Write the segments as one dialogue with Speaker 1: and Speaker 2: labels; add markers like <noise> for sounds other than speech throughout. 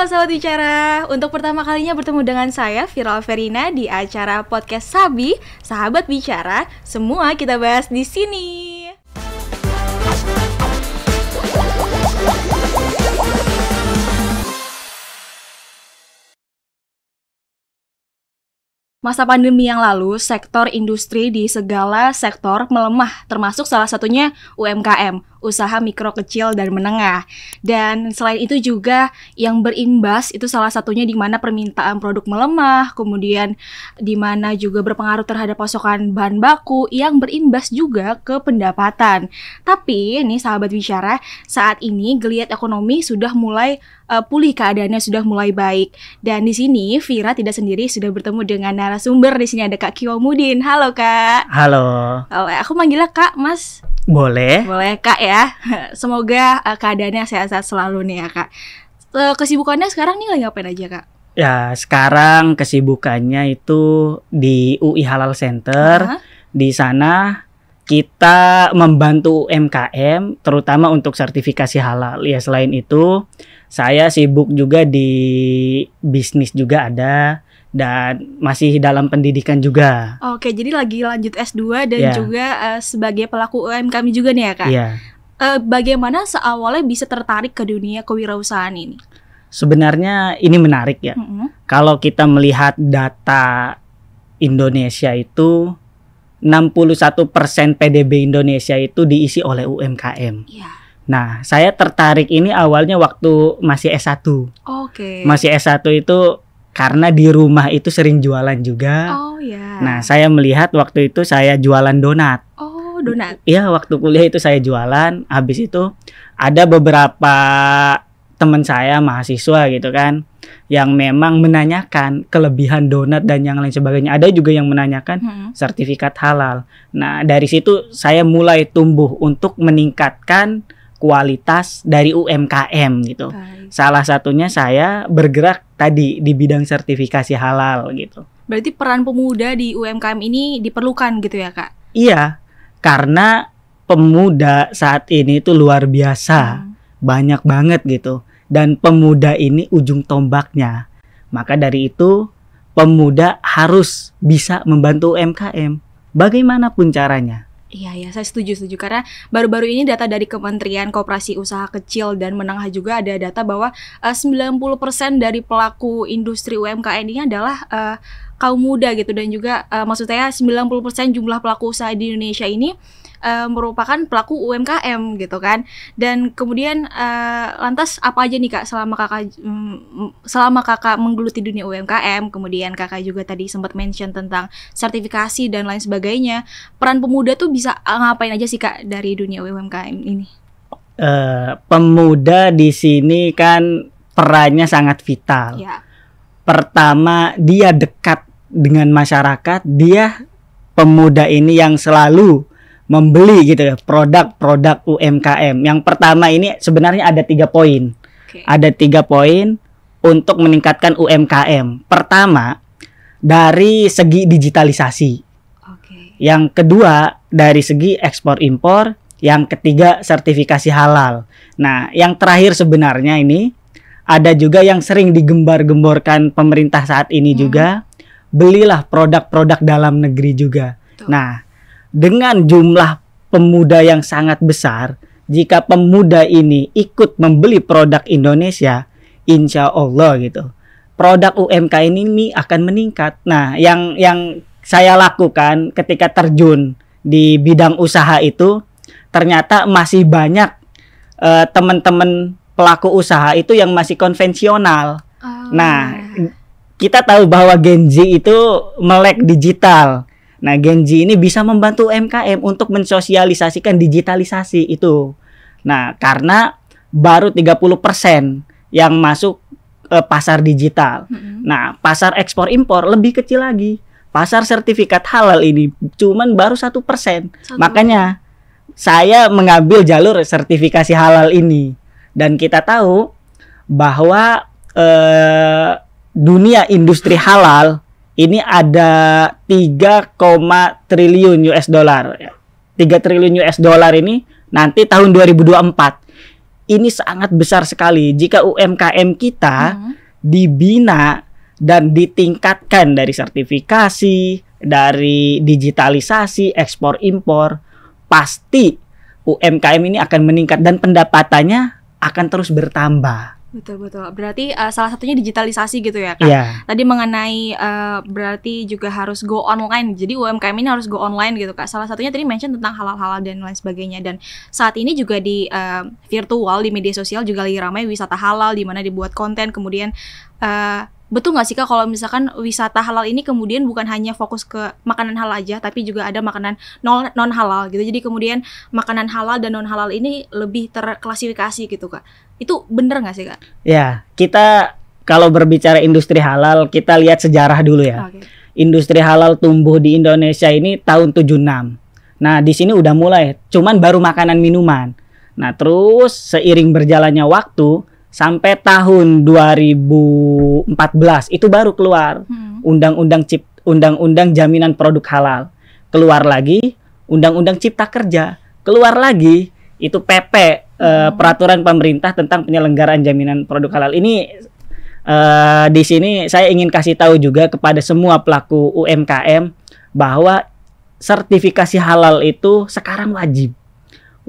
Speaker 1: Halo Sobat Bicara, untuk pertama kalinya bertemu dengan saya Viral Verina di acara podcast Sabi, Sahabat Bicara. Semua kita bahas di sini. Masa pandemi yang lalu, sektor industri di segala sektor melemah, termasuk salah satunya UMKM usaha mikro kecil dan menengah. Dan selain itu juga yang berimbas itu salah satunya di mana permintaan produk melemah, kemudian di mana juga berpengaruh terhadap pasokan bahan baku yang berimbas juga ke pendapatan. Tapi ini sahabat bicara, saat ini geliat ekonomi sudah mulai uh, pulih keadaannya sudah mulai baik. Dan di sini Vira tidak sendiri sudah bertemu dengan narasumber di sini ada Kak Kiwamudin. Halo Kak. Halo. Oh, eh, aku manggilnya Kak, Mas. Boleh. Boleh Kak ya ya. <laughs> Semoga uh, keadaannya sehat-sehat selalu nih ya kak. Uh, kesibukannya sekarang nih lagi ngapain aja kak?
Speaker 2: Ya sekarang kesibukannya itu di UI Halal Center. Uh -huh. Di sana kita membantu UMKM terutama untuk sertifikasi halal. Ya selain itu saya sibuk juga di bisnis juga ada dan masih dalam pendidikan juga.
Speaker 1: Oke, jadi lagi lanjut S2 dan yeah. juga uh, sebagai pelaku UMKM juga nih ya, Kak. Iya. Yeah uh, bagaimana seawalnya bisa tertarik ke dunia kewirausahaan ini?
Speaker 2: Sebenarnya ini menarik ya. Mm-hmm. Kalau kita melihat data Indonesia itu 61% PDB Indonesia itu diisi oleh UMKM. Yeah. Nah, saya tertarik ini awalnya waktu masih S1. Oke.
Speaker 1: Okay. Masih
Speaker 2: S1 itu karena di rumah itu sering jualan juga.
Speaker 1: Oh ya. Yeah. Nah,
Speaker 2: saya melihat waktu itu saya jualan donat donat. Iya, waktu kuliah itu saya jualan, habis itu ada beberapa teman saya mahasiswa gitu kan yang memang menanyakan kelebihan donat dan yang lain sebagainya. Ada juga yang menanyakan hmm. sertifikat halal. Nah, dari situ saya mulai tumbuh untuk meningkatkan kualitas dari UMKM gitu. Baik. Salah satunya saya bergerak tadi di bidang sertifikasi halal gitu.
Speaker 1: Berarti peran pemuda di UMKM ini diperlukan gitu ya, Kak?
Speaker 2: Iya, karena pemuda saat ini itu luar biasa hmm. banyak banget gitu dan pemuda ini ujung tombaknya maka dari itu pemuda harus bisa membantu UMKM bagaimanapun caranya
Speaker 1: Iya ya, saya setuju setuju karena baru-baru ini data dari Kementerian Koperasi Usaha Kecil dan Menengah juga ada data bahwa eh, uh, 90% dari pelaku industri UMKM ini adalah uh, kaum muda gitu dan juga uh, maksud saya 90% jumlah pelaku usaha di Indonesia ini uh, merupakan pelaku UMKM gitu kan. Dan kemudian uh, lantas apa aja nih Kak selama Kakak um, selama Kakak menggeluti dunia UMKM, kemudian Kakak juga tadi sempat mention tentang sertifikasi dan lain sebagainya. Peran pemuda tuh bisa eh, ngapain aja sih Kak dari dunia UMKM ini?
Speaker 2: Uh, pemuda di sini kan perannya sangat vital. Yeah. Pertama, dia dekat dengan masyarakat, dia pemuda ini yang selalu membeli gitu ya produk-produk UMKM. Yang pertama ini sebenarnya ada tiga poin. Okay. Ada tiga poin untuk meningkatkan UMKM. Pertama dari segi digitalisasi. Okay. Yang kedua dari segi ekspor impor. Yang ketiga sertifikasi halal. Nah, yang terakhir sebenarnya ini ada juga yang sering digembar-gemborkan pemerintah saat ini hmm. juga belilah produk-produk dalam negeri juga. Tuh. Nah, dengan jumlah pemuda yang sangat besar, jika pemuda ini ikut membeli produk Indonesia, insya Allah gitu, produk UMK ini akan meningkat. Nah, yang yang saya lakukan ketika terjun di bidang usaha itu, ternyata masih banyak uh, teman-teman pelaku usaha itu yang masih konvensional. Oh. Nah, kita tahu bahwa Gen Z itu melek digital. Nah, Genji ini bisa membantu UMKM untuk mensosialisasikan digitalisasi itu. Nah, karena baru 30% yang masuk eh, pasar digital. Mm-hmm. Nah, pasar ekspor impor lebih kecil lagi. Pasar sertifikat halal ini cuman baru satu persen. Makanya saya mengambil jalur sertifikasi halal ini. Dan kita tahu bahwa eh, dunia industri halal ini ada 3, triliun US dollar. 3 triliun US dollar ini nanti tahun 2024. Ini sangat besar sekali jika UMKM kita hmm. dibina dan ditingkatkan dari sertifikasi, dari digitalisasi, ekspor impor, pasti UMKM ini akan meningkat dan pendapatannya akan terus bertambah.
Speaker 1: Betul betul. Berarti uh, salah satunya digitalisasi gitu ya, Kak. Yeah. Tadi mengenai uh, berarti juga harus go online. Jadi UMKM ini harus go online gitu, Kak. Salah satunya tadi mention tentang halal-halal dan lain sebagainya dan saat ini juga di uh, virtual di media sosial juga lagi ramai wisata halal di mana dibuat konten kemudian uh, betul nggak sih kak kalau misalkan wisata halal ini kemudian bukan hanya fokus ke makanan halal aja tapi juga ada makanan non halal gitu jadi kemudian makanan halal dan non halal ini lebih terklasifikasi gitu kak itu bener nggak sih kak
Speaker 2: ya kita kalau berbicara industri halal kita lihat sejarah dulu ya okay. industri halal tumbuh di Indonesia ini tahun 76 nah di sini udah mulai cuman baru makanan minuman nah terus seiring berjalannya waktu sampai tahun 2014 itu baru keluar hmm. undang-undang hmm. cip undang-undang jaminan produk halal keluar lagi undang-undang cipta kerja keluar lagi itu PP eh, hmm. eh, peraturan pemerintah tentang penyelenggaraan jaminan produk halal ini eh, di sini saya ingin kasih tahu juga kepada semua pelaku UMKM bahwa sertifikasi halal itu sekarang wajib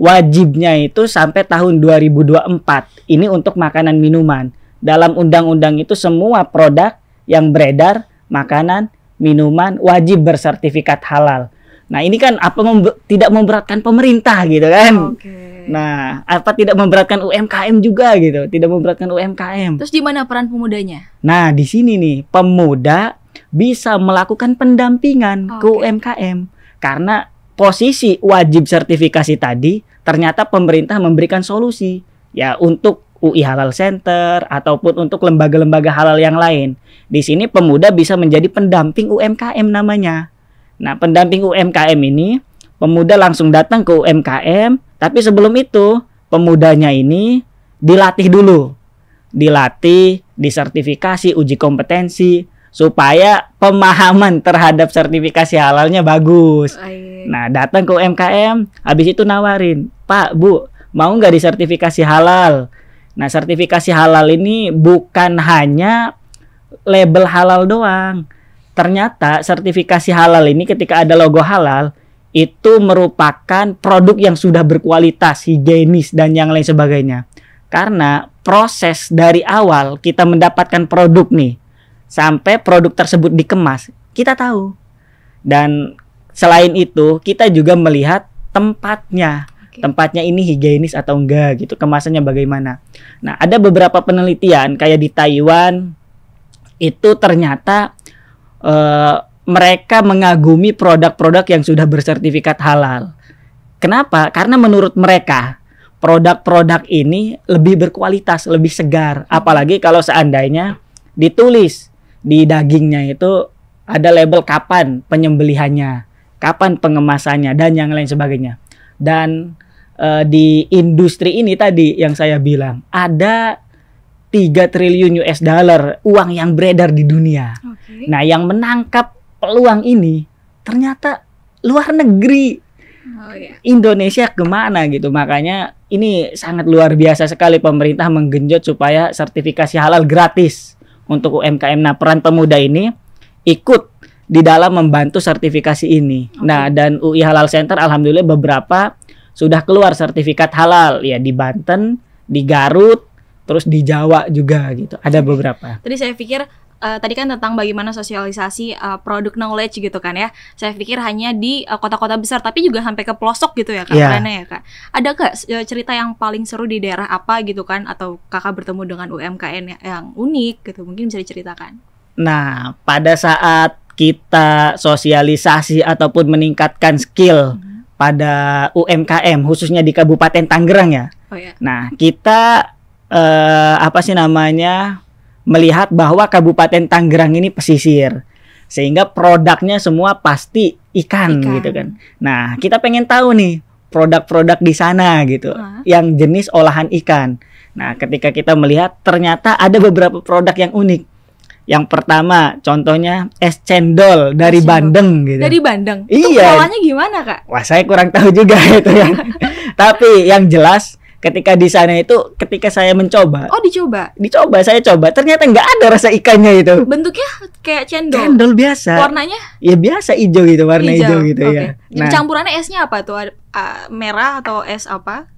Speaker 2: wajibnya itu sampai tahun 2024. Ini untuk makanan minuman. Dalam undang-undang itu semua produk yang beredar makanan, minuman wajib bersertifikat halal. Nah, ini kan apa mem tidak memberatkan pemerintah gitu kan. Okay. Nah, apa tidak memberatkan UMKM juga gitu, tidak memberatkan UMKM. Terus
Speaker 1: di mana peran pemudanya?
Speaker 2: Nah, di sini nih, pemuda bisa melakukan pendampingan okay. ke UMKM karena posisi wajib sertifikasi tadi ternyata pemerintah memberikan solusi ya untuk UI Halal Center ataupun untuk lembaga-lembaga halal yang lain. Di sini pemuda bisa menjadi pendamping UMKM namanya. Nah, pendamping UMKM ini pemuda langsung datang ke UMKM, tapi sebelum itu pemudanya ini dilatih dulu. Dilatih, disertifikasi, uji kompetensi, supaya pemahaman terhadap sertifikasi halalnya bagus. Ah, iya. Nah, datang ke UMKM, habis itu nawarin, "Pak, Bu, mau nggak disertifikasi halal?" Nah, sertifikasi halal ini bukan hanya label halal doang. Ternyata sertifikasi halal ini ketika ada logo halal itu merupakan produk yang sudah berkualitas, higienis dan yang lain sebagainya. Karena proses dari awal kita mendapatkan produk nih sampai produk tersebut dikemas, kita tahu. Dan selain itu, kita juga melihat tempatnya. Okay. Tempatnya ini higienis atau enggak gitu, kemasannya bagaimana. Nah, ada beberapa penelitian kayak di Taiwan itu ternyata uh, mereka mengagumi produk-produk yang sudah bersertifikat halal. Kenapa? Karena menurut mereka produk-produk ini lebih berkualitas, lebih segar. Hmm. Apalagi kalau seandainya ditulis di dagingnya itu ada label kapan penyembelihannya, kapan pengemasannya dan yang lain sebagainya. Dan e, di industri ini tadi yang saya bilang ada 3 triliun US dollar uang yang beredar di dunia. Okay. Nah, yang menangkap peluang ini ternyata luar negeri. Oh, iya. Indonesia kemana gitu makanya ini sangat luar biasa sekali pemerintah menggenjot supaya sertifikasi halal gratis untuk UMKM. Nah, peran pemuda ini ikut di dalam membantu sertifikasi ini. Okay. Nah, dan UI Halal Center alhamdulillah beberapa sudah keluar sertifikat halal ya di Banten, di Garut, terus di Jawa juga gitu. Ada beberapa.
Speaker 1: Tadi saya pikir uh, tadi kan tentang bagaimana sosialisasi uh, produk knowledge gitu kan ya. Saya pikir hanya di kota eh, kota-kota besar tapi juga sampai ke pelosok gitu ya Kak yeah. Iya. ya Kak. Ada gak cerita yang paling seru di daerah apa gitu kan atau Kakak bertemu dengan UMKM yang unik gitu mungkin bisa diceritakan.
Speaker 2: Nah, pada saat kita sosialisasi ataupun meningkatkan skill hmm. pada UMKM khususnya di Kabupaten Tangerang ya. Oh, yeah. Nah, kita eh, apa sih namanya melihat bahwa Kabupaten Tangerang ini pesisir sehingga produknya semua pasti ikan, ikan gitu kan. Nah, kita pengen tahu nih produk-produk di sana gitu yang jenis olahan ikan. Nah, ketika kita melihat ternyata ada beberapa produk yang unik. Yang pertama, contohnya es cendol dari cendol. Bandeng gitu. Dari
Speaker 1: Bandeng. Iya. Itu gimana, Kak?
Speaker 2: Wah, saya kurang tahu juga <laughs> itu ya. <laughs> Tapi yang jelas ketika di sana itu ketika saya mencoba oh dicoba dicoba saya coba ternyata nggak ada rasa ikannya itu bentuknya kayak cendol cendol biasa warnanya ya biasa hijau gitu warna hijau, hijau gitu okay. ya nah,
Speaker 1: campurannya esnya apa tuh uh, merah atau es apa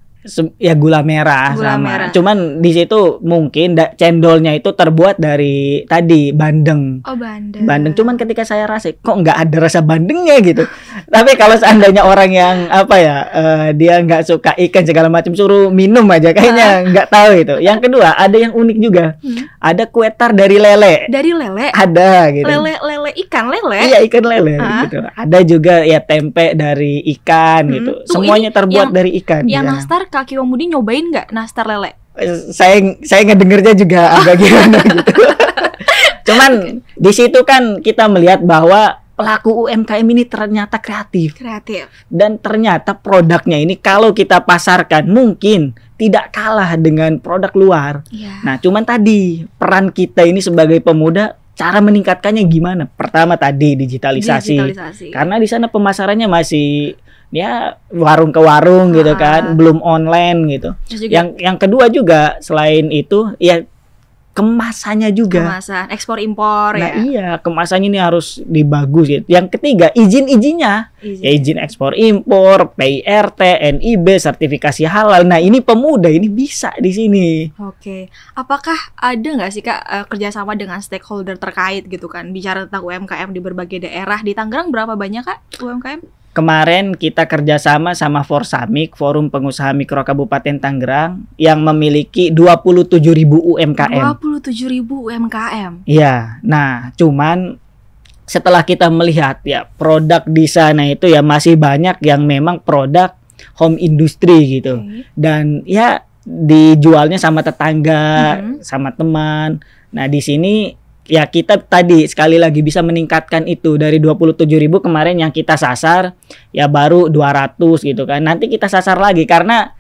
Speaker 2: ya gula merah gula sama. Merah. Cuman di situ mungkin da- cendolnya itu terbuat dari tadi bandeng. Oh, bandeng. Bandeng. Cuman ketika saya rasa kok nggak ada rasa bandengnya gitu. <laughs> Tapi kalau seandainya orang yang apa ya uh, dia nggak suka ikan segala macam suruh minum aja kayaknya ah. nggak tahu itu. Yang kedua, ada yang unik juga. Hmm. Ada kue tar dari lele. Dari lele? Ada gitu. Lele
Speaker 1: lele ikan lele. Iya, ikan lele ah. gitu. Ada
Speaker 2: juga ya tempe dari ikan hmm. gitu. Tuh, Semuanya terbuat yang, dari ikan. Yang ya. nastar
Speaker 1: Kaki Kak Kiwamudi nyobain nggak nastar lele?
Speaker 2: Saya saya ngedengernya juga agak gimana <laughs> gitu. Cuman di situ kan kita melihat bahwa
Speaker 1: pelaku UMKM ini
Speaker 2: ternyata kreatif. Kreatif. Dan ternyata produknya ini kalau kita pasarkan mungkin tidak kalah dengan produk luar. Ya. Nah, cuman tadi peran kita ini sebagai pemuda cara meningkatkannya gimana? Pertama tadi digitalisasi. digitalisasi. Karena di sana pemasarannya masih ya warung ke warung gitu ah. gitu kan belum online gitu yang yang kedua juga selain itu ya kemasannya juga
Speaker 1: kemasan ekspor impor nah, ya
Speaker 2: iya kemasannya ini harus dibagus gitu yang ketiga izin izinnya izin. ya izin ekspor impor PIRT NIB sertifikasi halal nah ini pemuda ini bisa di sini
Speaker 1: oke apakah ada nggak sih kak eh, kerjasama dengan stakeholder terkait gitu kan bicara tentang UMKM di berbagai daerah di Tangerang berapa banyak kak UMKM
Speaker 2: Kemarin kita kerjasama sama Forsamik, Forum Pengusaha Mikro Kabupaten Tangerang yang memiliki 27 ribu UMKM.
Speaker 1: 27 ribu UMKM.
Speaker 2: Iya, nah cuman setelah kita melihat ya produk di sana itu ya masih banyak yang memang produk home industry gitu okay. dan ya dijualnya sama tetangga, mm -hmm. sama teman. Nah di sini ya kita tadi sekali lagi bisa meningkatkan itu dari ribu kemarin yang kita sasar ya baru 200 gitu kan. Nanti kita sasar lagi karena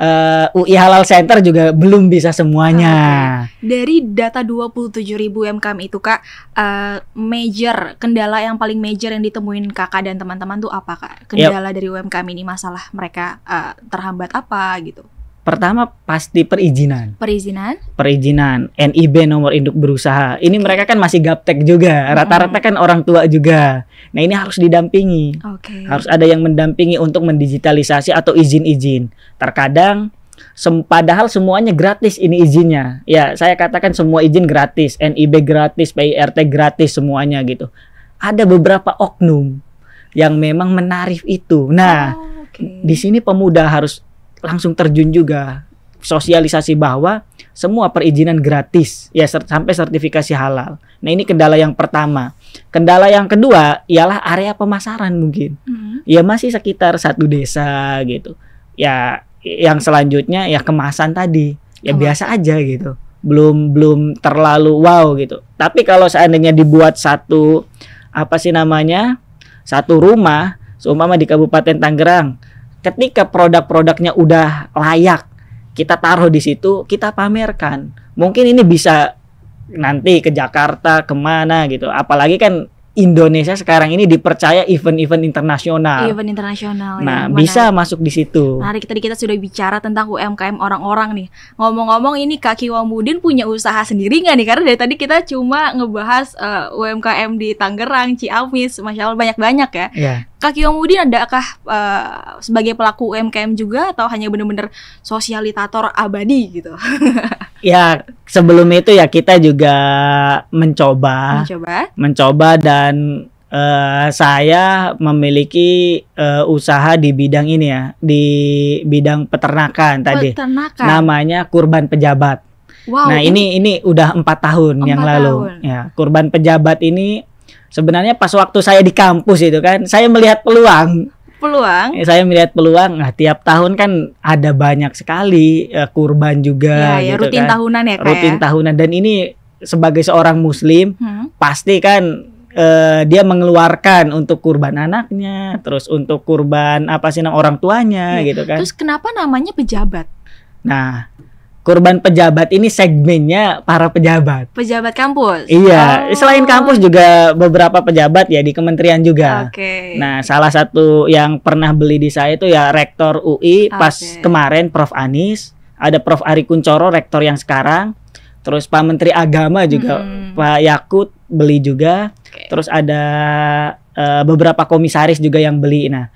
Speaker 2: uh, eh, UI Halal Center juga belum bisa semuanya. Ah, okay.
Speaker 1: Dari data 27 ribu UMKM itu Kak, uh, major kendala yang paling major yang ditemuin Kakak dan teman-teman tuh apa Kak? Kendala yep. dari UMKM ini masalah mereka uh, terhambat apa gitu.
Speaker 2: Pertama pasti perizinan.
Speaker 1: Perizinan?
Speaker 2: Perizinan. NIB nomor induk berusaha. Ini okay. mereka kan masih gaptek juga. Rata-rata kan orang tua juga. Nah ini harus didampingi. Okay. Harus ada yang mendampingi untuk mendigitalisasi atau izin-izin. Terkadang Sem padahal semuanya gratis ini izinnya. Ya, saya katakan semua izin gratis, NIB gratis, PIRT gratis semuanya gitu. Ada beberapa oknum yang memang menarif itu. Nah, oh, okay. di sini pemuda harus langsung terjun juga sosialisasi bahwa semua perizinan gratis ya ser sampai sertifikasi halal. Nah ini kendala yang pertama. Kendala yang kedua ialah area pemasaran mungkin. Mm. Ya masih sekitar satu desa gitu. Ya yang selanjutnya ya kemasan tadi ya oh. biasa aja gitu. Belum belum terlalu wow gitu. Tapi kalau seandainya dibuat satu apa sih namanya satu rumah, seumpama di Kabupaten Tangerang ketika produk-produknya udah layak kita taruh di situ kita pamerkan mungkin ini bisa nanti ke Jakarta kemana gitu apalagi kan Indonesia sekarang ini dipercaya event-event internasional. Event
Speaker 1: internasional. Ya. Nah, ya, bisa
Speaker 2: masuk di situ. Nah
Speaker 1: tadi kita sudah bicara tentang UMKM orang-orang nih. Ngomong-ngomong ini Kaki Wamudin punya usaha sendiri nggak nih? Karena dari tadi kita cuma ngebahas uh, UMKM di Tangerang, Ciamis, masya Allah banyak-banyak ya. Yeah. Kak Yomudin adakah uh, sebagai pelaku UMKM juga atau hanya benar-benar sosialitator abadi gitu?
Speaker 2: <laughs> ya sebelum itu ya kita juga mencoba, mencoba, mencoba dan uh, saya memiliki uh, usaha di bidang ini ya, di bidang peternakan tadi. Peternakan. Namanya kurban pejabat. Wow. Nah ini ini udah empat tahun 4 yang lalu. Tahun. Ya kurban pejabat ini sebenarnya pas waktu saya di kampus itu kan saya melihat peluang
Speaker 1: peluang eh,
Speaker 2: saya melihat peluang nah tiap tahun kan ada banyak sekali ya, kurban juga ya, ya, gitu rutin kan. tahunan ya kak rutin ya? tahunan dan ini sebagai seorang muslim hmm. pasti kan uh, dia mengeluarkan untuk kurban
Speaker 1: anaknya
Speaker 2: terus untuk kurban apa sih orang tuanya ya. gitu kan terus
Speaker 1: kenapa namanya pejabat
Speaker 2: nah Kurban pejabat ini segmennya para pejabat.
Speaker 1: Pejabat kampus. Iya, oh.
Speaker 2: selain kampus juga beberapa pejabat ya di kementerian juga. Oke. Okay. Nah, salah satu yang pernah beli di saya itu ya rektor UI okay. pas kemarin Prof Anis, ada Prof Ari Kuncoro rektor yang sekarang, terus Pak Menteri Agama juga hmm. Pak Yakut beli juga. Okay. Terus ada uh, beberapa komisaris juga yang beli. Nah,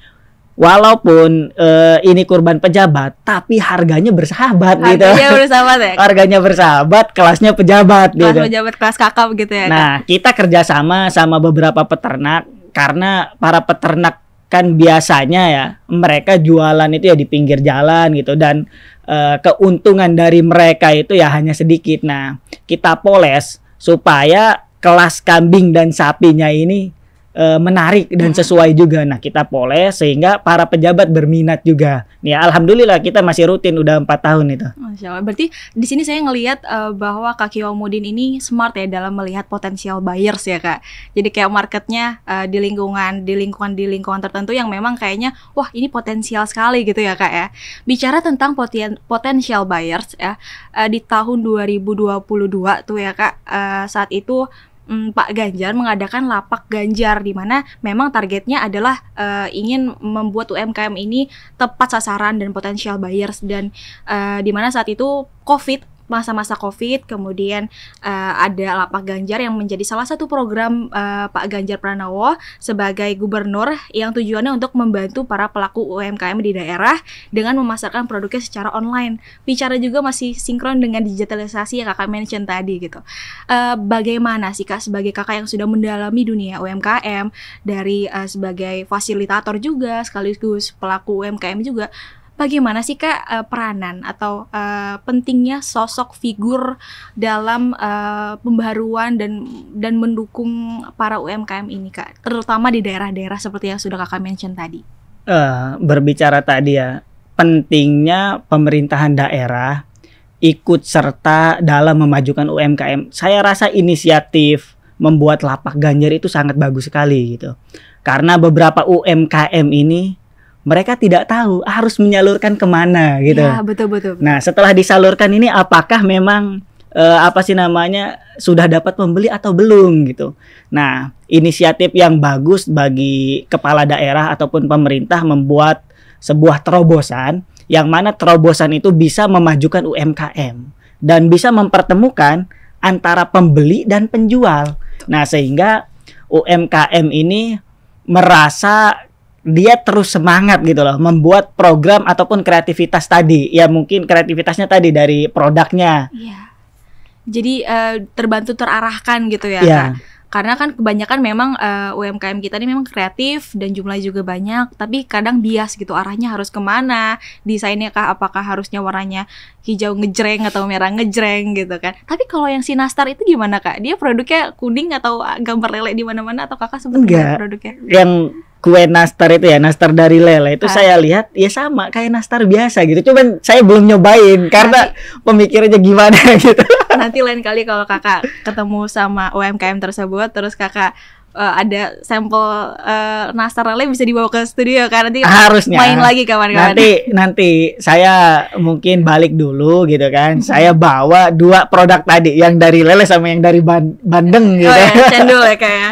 Speaker 2: walaupun uh, ini kurban pejabat tapi harganya bersahabat harganya gitu. Harganya bersahabat ya. <laughs> harganya bersahabat, kelasnya pejabat kelas gitu. pejabat
Speaker 1: kelas kakap gitu ya. Nah,
Speaker 2: kan? kita kerjasama sama beberapa peternak karena para peternak kan biasanya ya mereka jualan itu ya di pinggir jalan gitu dan uh, keuntungan dari mereka itu ya hanya sedikit. Nah, kita poles supaya kelas kambing dan sapinya ini Eh, menarik dan sesuai juga. Nah, kita poles sehingga para pejabat berminat juga. Ya, alhamdulillah kita masih rutin udah empat tahun itu.
Speaker 1: Masya Allah. Berarti di sini saya ngelihat uh, bahwa Kak Omudin ini smart ya dalam melihat potensial buyers ya Kak. Jadi kayak marketnya uh, di lingkungan, di lingkungan, di lingkungan tertentu yang memang kayaknya wah ini potensial sekali gitu ya Kak ya. Bicara tentang poten potensial buyers ya uh, di tahun 2022 tuh ya Kak. Uh, saat itu hmm, Pak Ganjar mengadakan lapak Ganjar di mana memang targetnya adalah uh, ingin membuat UMKM ini tepat sasaran dan potensial buyers dan uh, di mana saat itu COVID masa-masa COVID, kemudian uh, ada Lapak Ganjar yang menjadi salah satu program uh, Pak Ganjar Pranowo sebagai gubernur yang tujuannya untuk membantu para pelaku UMKM di daerah dengan memasarkan produknya secara online. Bicara juga masih sinkron dengan digitalisasi yang kakak mention tadi gitu. Uh, bagaimana sih kak sebagai kakak yang sudah mendalami dunia UMKM dari uh, sebagai fasilitator juga sekaligus pelaku UMKM juga bagaimana sih kak eh, peranan atau uh, pentingnya sosok figur dalam uh, eh, pembaruan dan dan mendukung para UMKM ini kak, terutama di daerah-daerah seperti yang sudah kakak mention tadi.
Speaker 2: Uh, berbicara tadi ya pentingnya pemerintahan daerah ikut serta dalam memajukan UMKM. Saya rasa inisiatif membuat lapak ganjar itu sangat bagus sekali gitu. Karena beberapa UMKM ini mereka tidak tahu harus menyalurkan kemana gitu. Ya,
Speaker 1: betul, betul betul. Nah
Speaker 2: setelah disalurkan ini apakah memang uh, apa sih namanya sudah dapat pembeli atau belum gitu. Nah inisiatif yang bagus bagi kepala daerah ataupun pemerintah membuat sebuah terobosan yang mana terobosan itu bisa memajukan UMKM dan bisa mempertemukan antara pembeli dan penjual. Nah sehingga UMKM ini merasa dia terus semangat gitu loh membuat program ataupun kreativitas tadi ya mungkin kreativitasnya tadi dari produknya
Speaker 1: ya. jadi uh, terbantu terarahkan gitu ya ya. karena kan kebanyakan memang uh, eh, UMKM kita ini memang kreatif dan jumlah juga banyak tapi kadang bias gitu arahnya harus kemana desainnya kah apakah harusnya warnanya hijau ngejreng atau merah ngejreng gitu kan tapi kalau yang si nastar itu gimana kak dia produknya kuning atau gambar lele di mana-mana atau kakak sebut produknya
Speaker 2: yang kue nastar itu ya nastar dari lele itu ah. saya lihat ya sama kayak nastar biasa gitu cuman saya belum nyobain karena nanti, pemikirannya gimana <laughs> gitu
Speaker 1: nanti lain kali kalau kakak ketemu sama UMKM tersebut terus kakak uh, ada sampel uh, nastar Lele bisa dibawa ke studio kan nanti harusnya main lagi kawan-kawan nanti
Speaker 2: nanti saya mungkin balik dulu gitu kan mm-hmm. saya bawa dua produk tadi yang dari Lele sama yang dari Ban Bandeng oh gitu oh, ya, <laughs> cendol
Speaker 1: ya kayak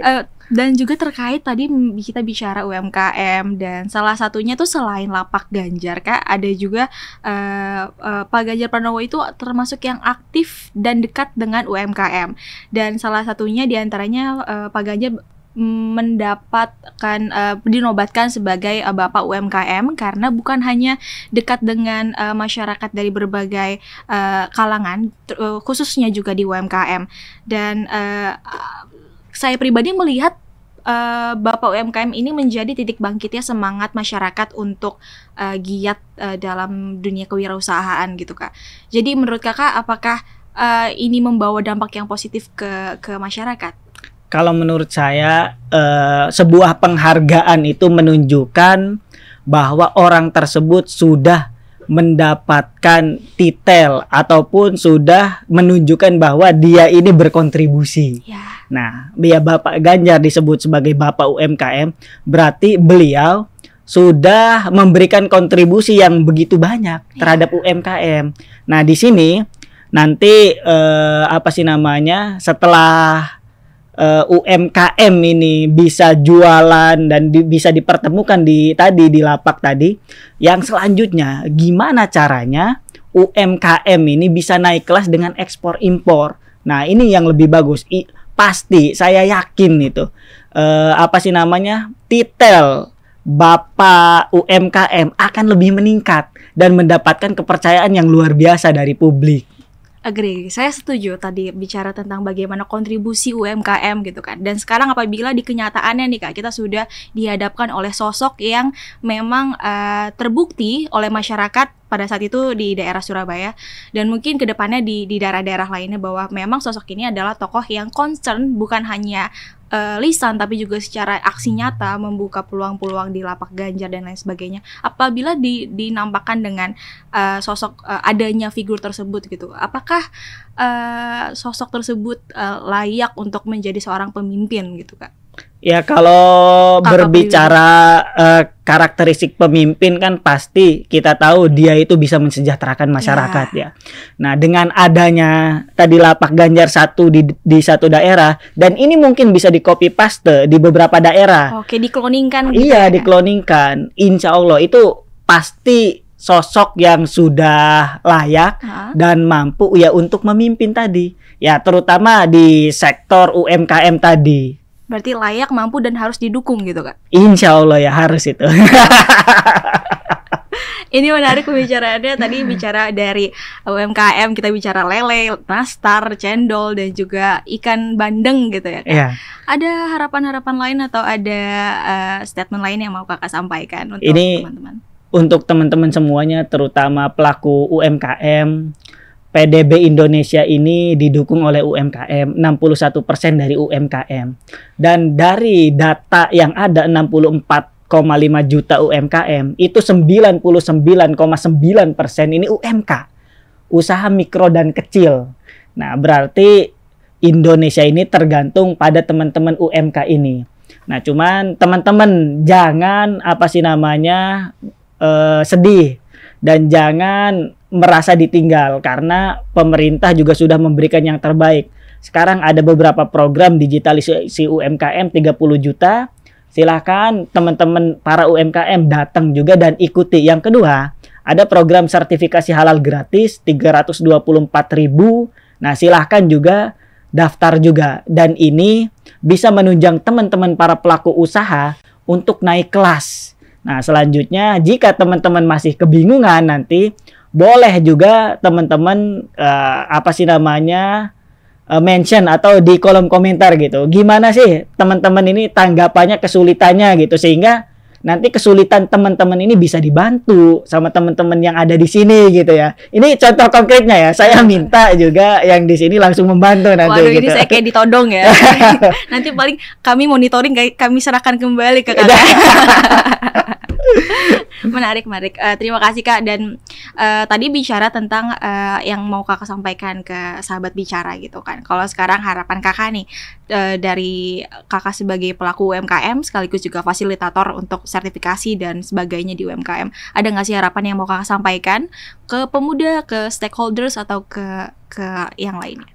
Speaker 1: uh, dan juga terkait tadi kita bicara UMKM dan salah satunya tuh selain lapak Ganjar Kak, ada juga uh, uh, Pak Ganjar Pranowo itu termasuk yang aktif dan dekat dengan UMKM. Dan salah satunya diantaranya uh, Pak Ganjar mendapatkan uh, dinobatkan sebagai uh, bapak UMKM karena bukan hanya dekat dengan uh, masyarakat dari berbagai uh, kalangan uh, khususnya juga di UMKM dan uh, saya pribadi melihat uh, Bapak UMKM ini menjadi titik bangkitnya semangat masyarakat untuk uh, giat uh, dalam dunia kewirausahaan gitu Kak. Jadi menurut Kakak apakah uh, ini membawa dampak yang positif ke ke masyarakat?
Speaker 2: Kalau menurut saya uh, sebuah penghargaan itu menunjukkan bahwa orang tersebut sudah mendapatkan titel ataupun sudah menunjukkan bahwa dia ini berkontribusi. Ya. Nah, biar Bapak Ganjar disebut sebagai Bapak UMKM, berarti beliau sudah memberikan kontribusi yang begitu banyak ya. terhadap UMKM. Nah, di sini nanti eh, apa sih namanya? Setelah Eh, UMKM ini bisa jualan dan di, bisa dipertemukan di tadi di lapak tadi. Yang selanjutnya gimana caranya UMKM ini bisa naik kelas dengan ekspor impor. Nah, ini yang lebih bagus. I, pasti saya yakin itu. Uh, apa sih namanya? Titel Bapak UMKM akan lebih meningkat dan mendapatkan kepercayaan yang luar biasa dari publik.
Speaker 1: Agree, saya setuju tadi bicara tentang bagaimana kontribusi UMKM gitu kan. Dan sekarang apabila di kenyataannya nih kak, kita sudah dihadapkan oleh sosok yang memang uh, terbukti oleh masyarakat pada saat itu di daerah Surabaya dan mungkin kedepannya di di daerah-daerah lainnya bahwa memang sosok ini adalah tokoh yang concern bukan hanya uh, lisan tapi juga secara aksi nyata membuka peluang-peluang di lapak ganjar dan lain sebagainya apabila di, dinampakkan dengan uh, sosok uh, adanya figur tersebut gitu apakah uh, sosok tersebut uh, layak untuk menjadi seorang pemimpin gitu kak
Speaker 2: Ya kalau Kakak berbicara uh, karakteristik pemimpin kan pasti kita tahu dia itu bisa mensejahterakan iya. masyarakat yeah. ya. Nah dengan adanya tadi lapak ganjar satu di di satu daerah dan ini mungkin bisa di copy paste di beberapa daerah.
Speaker 1: Oke dikloningkan. Gitu iya ya?
Speaker 2: dikloningkan. Insya Allah itu pasti sosok yang sudah layak huh? dan mampu ya untuk memimpin tadi ya terutama di sektor UMKM tadi
Speaker 1: Berarti layak, mampu, dan harus didukung gitu kak?
Speaker 2: Insya Allah ya harus itu. <laughs>
Speaker 1: Ini menarik pembicaraannya tadi bicara dari UMKM kita bicara lele, nastar, cendol dan juga ikan bandeng gitu ya. Kak? Yeah. Ada harapan-harapan lain atau ada uh, statement lain yang mau kakak sampaikan untuk
Speaker 2: Ini teman -teman? untuk teman-teman semuanya terutama pelaku UMKM, PDB Indonesia ini didukung oleh UMKM, 61% dari UMKM. Dan dari data yang ada 64,5 juta UMKM, itu 99,9% ini UMK, usaha mikro dan kecil. Nah, berarti Indonesia ini tergantung pada teman-teman UMK ini. Nah, cuman teman-teman jangan apa sih namanya eh, sedih dan jangan merasa ditinggal karena pemerintah juga sudah memberikan yang terbaik. Sekarang ada beberapa program digitalisasi UMKM 30 juta. Silahkan teman-teman para UMKM datang juga dan ikuti. Yang kedua, ada program sertifikasi halal gratis ribu. Nah, silahkan juga daftar juga. Dan ini bisa menunjang teman-teman para pelaku usaha untuk naik kelas. Nah, selanjutnya jika teman-teman masih kebingungan nanti boleh juga teman-teman uh, apa sih namanya uh, mention atau di kolom komentar gitu. Gimana sih teman-teman ini tanggapannya kesulitannya gitu sehingga nanti kesulitan teman-teman ini bisa dibantu sama teman-teman yang ada di sini gitu ya. Ini contoh konkretnya ya. Saya iya. minta juga yang di sini langsung membantu nanti Waduh, gitu. ini saya
Speaker 1: kayak ditodong ya. <laughs> nanti paling kami monitoring kami serahkan kembali ke <laughs> kalian. <laughs> menarik menarik uh, terima kasih kak dan uh, tadi bicara tentang uh, yang mau kakak sampaikan ke sahabat bicara gitu kan kalau sekarang harapan kakak nih uh, dari kakak sebagai pelaku UMKM sekaligus juga fasilitator untuk sertifikasi dan sebagainya di UMKM ada nggak sih harapan yang mau kakak sampaikan ke pemuda ke stakeholders atau ke ke yang lainnya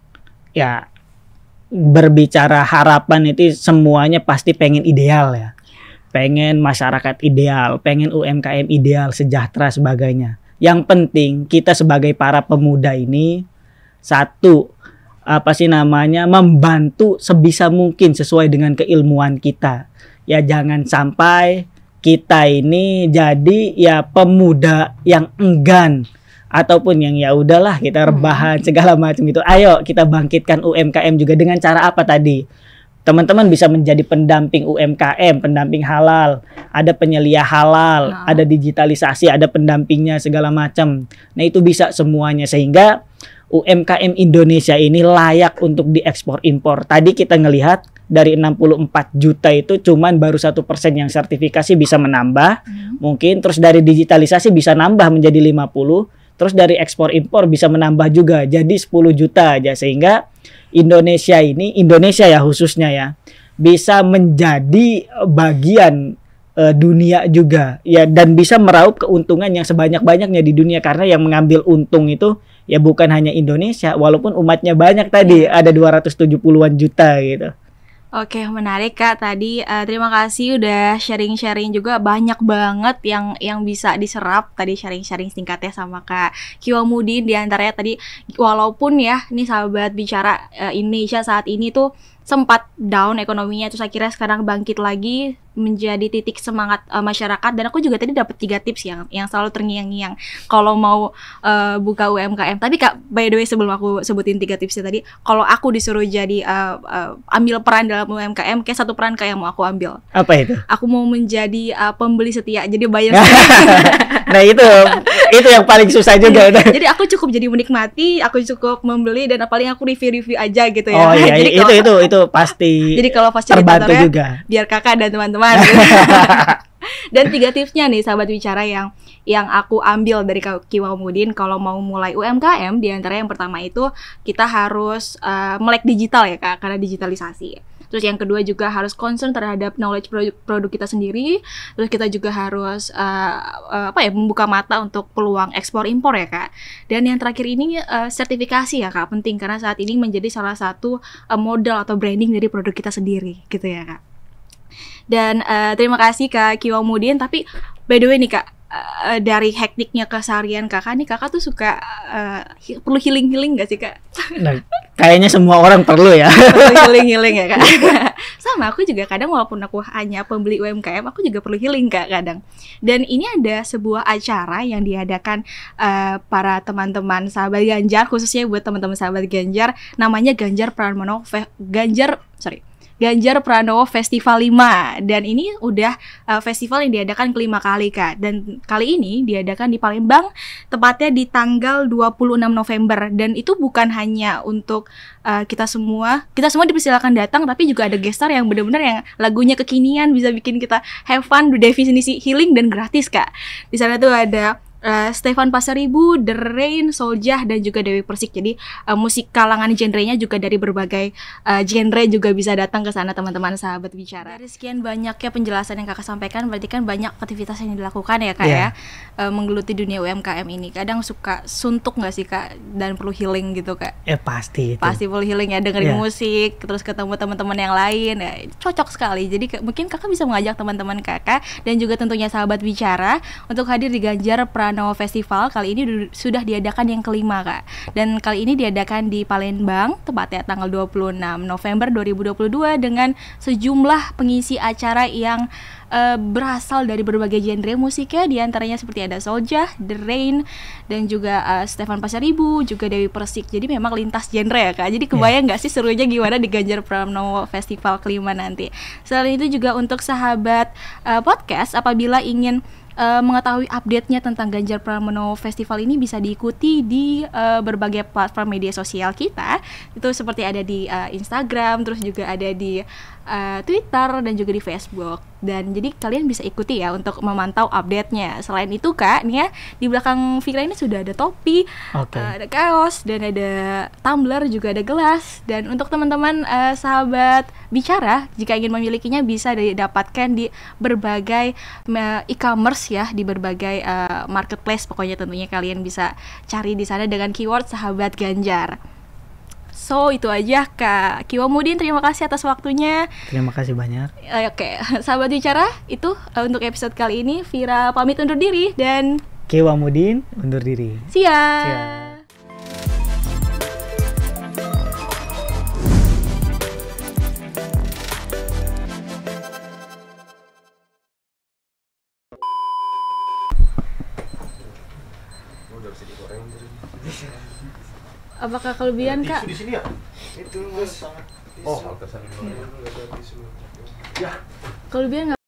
Speaker 2: ya berbicara harapan itu semuanya pasti pengen ideal ya pengen masyarakat ideal, pengen UMKM ideal, sejahtera sebagainya. Yang penting kita sebagai para pemuda ini satu apa sih namanya membantu sebisa mungkin sesuai dengan keilmuan kita. Ya jangan sampai kita ini jadi ya pemuda yang enggan ataupun yang ya udahlah kita rebahan hmm. segala macam itu. Ayo kita bangkitkan UMKM juga dengan cara apa tadi? teman-teman bisa menjadi pendamping UMKM, pendamping halal, ada penyelia halal, nah. ada digitalisasi, ada pendampingnya segala macam. Nah, itu bisa semuanya sehingga UMKM Indonesia ini layak untuk diekspor impor. Tadi kita ngelihat dari 64 juta itu cuman baru satu persen yang sertifikasi bisa menambah hmm. mungkin terus dari digitalisasi bisa nambah menjadi 50 terus dari ekspor impor bisa menambah juga jadi 10 juta aja sehingga Indonesia ini, Indonesia ya khususnya ya, bisa menjadi eh, bagian uh, dunia juga ya dan bisa meraup keuntungan yang sebanyak-banyaknya di dunia karena yang mengambil untung itu ya bukan hanya Indonesia walaupun umatnya banyak tadi iya. ada 270-an juta gitu.
Speaker 1: Oke, menarik Kak. Tadi uh, terima kasih udah sharing-sharing juga banyak banget yang yang bisa diserap tadi sharing-sharing singkatnya sama Kak Kiwamudin di antaranya tadi walaupun ya ini sahabat bicara uh, Indonesia saat ini tuh sempat down ekonominya terus akhirnya sekarang bangkit lagi menjadi titik semangat uh, masyarakat dan aku juga tadi dapat tiga tips yang yang selalu terngiang-ngiang kalau mau uh, buka UMKM. Tapi Kak, by the way sebelum aku sebutin tiga tipsnya tadi, kalau aku disuruh jadi uh, uh, ambil peran dalam UMKM, kayak satu peran kayak yang mau aku ambil. Apa itu? Aku mau menjadi uh, pembeli setia. Jadi bayar.
Speaker 2: <laughs> nah, itu itu yang paling susah juga. jadi
Speaker 1: aku cukup jadi menikmati, aku cukup membeli dan paling aku review-review aja gitu ya. Oh iya, <laughs> jadi iya. itu, kalau,
Speaker 2: itu itu pasti. <laughs> Jadi kalau fasilitasnya juga.
Speaker 1: biar Kakak dan teman-teman <laughs> <laughs> Dan tiga tipsnya nih sahabat bicara yang yang aku ambil dari Kiwamudin kalau mau mulai UMKM di antara yang pertama itu kita harus uh, melek digital ya kak karena digitalisasi. Terus yang kedua juga harus concern terhadap knowledge produk, produk kita sendiri. Terus kita juga harus uh, uh, apa ya membuka mata untuk peluang ekspor impor ya kak. Dan yang terakhir ini uh, sertifikasi ya kak penting karena saat ini menjadi salah satu uh, modal atau branding dari produk kita sendiri gitu ya kak. Dan uh, terima kasih Kak Kiwamudin. Tapi by the way nih Kak, uh, dari hektiknya keseharian Kakak nih Kakak tuh suka uh, perlu healing-healing gak sih Kak?
Speaker 2: Nah, kayaknya semua orang perlu ya. <laughs>
Speaker 1: perlu <laughs> healing-healing ya Kak. <laughs> Sama aku juga kadang walaupun aku hanya pembeli UMKM, aku juga perlu healing Kak kadang. Dan ini ada sebuah acara yang diadakan uh, para teman-teman sahabat Ganjar khususnya buat teman-teman sahabat Ganjar namanya Ganjar Pranowo Ganjar sorry Ganjar Pranowo Festival 5 dan ini udah uh, festival yang diadakan kelima kali Kak dan kali ini diadakan di Palembang tepatnya di tanggal 26 November dan itu bukan hanya untuk uh, kita semua kita semua dipersilakan datang tapi juga ada gestar yang benar-benar yang lagunya kekinian bisa bikin kita have fun definisi healing dan gratis Kak di sana tuh ada Eh, Stefan Pasaribu, The Rain, Soljah dan juga Dewi Persik. Jadi uh, musik kalangan genrenya juga dari berbagai uh, genre juga bisa datang ke sana teman-teman sahabat bicara. Dari sekian banyaknya penjelasan yang Kakak sampaikan berarti kan banyak aktivitas yang dilakukan ya Kak yeah. ya uh, menggeluti dunia UMKM ini. Kadang suka suntuk nggak sih Kak dan perlu healing gitu Kak?
Speaker 2: Ya eh, pasti itu. Pasti
Speaker 1: perlu healing ya dengerin yeah. musik, terus ketemu teman-teman yang lain. Ya, cocok sekali. Jadi mungkin Kakak bisa mengajak teman-teman Kakak dan juga tentunya sahabat bicara untuk hadir di Ganjar Pra Novel Festival kali ini sudah diadakan yang kelima kak dan kali ini diadakan di Palembang tepatnya tanggal 26 November 2022 dengan sejumlah pengisi acara yang uh, berasal dari berbagai genre musiknya diantaranya seperti ada Soja, The Rain dan juga uh, Stefan Pasaribu juga Dewi Persik jadi memang lintas genre ya kak jadi iya. kebayang nggak yeah. sih serunya gimana di Ganjar Pranowo Festival kelima nanti selain itu juga untuk sahabat uh, podcast apabila ingin uh, mengetahui update-nya tentang Ganjar Pranowo Festival ini bisa diikuti di uh, berbagai platform media sosial kita. Itu seperti ada di uh, Instagram, terus juga ada di uh, Twitter dan juga di Facebook. Dan jadi kalian bisa ikuti ya untuk memantau update-nya. Selain itu Kak, nih ya di belakang Fikra ini sudah ada topi, okay. uh, eh, ada kaos dan ada tumbler juga ada gelas. Dan untuk teman-teman uh, sahabat bicara jika ingin memilikinya bisa didapatkan di berbagai e-commerce ya, di berbagai uh, marketplace pokoknya tentunya kalian bisa cari di sana dengan keyword sahabat Ganjar. So itu aja Kak Kiwamudin terima kasih atas waktunya.
Speaker 2: Terima kasih banyak.
Speaker 1: Eh, oke, okay. <laughs> sahabat bicara itu uh, untuk episode kali ini Vira pamit undur diri dan
Speaker 2: Kiwamudin undur diri.
Speaker 1: Siap. Siap. apakah kelebihan kak? Di sini ya? Itu mas. Oh, kesan Ya. Kelebihan nggak?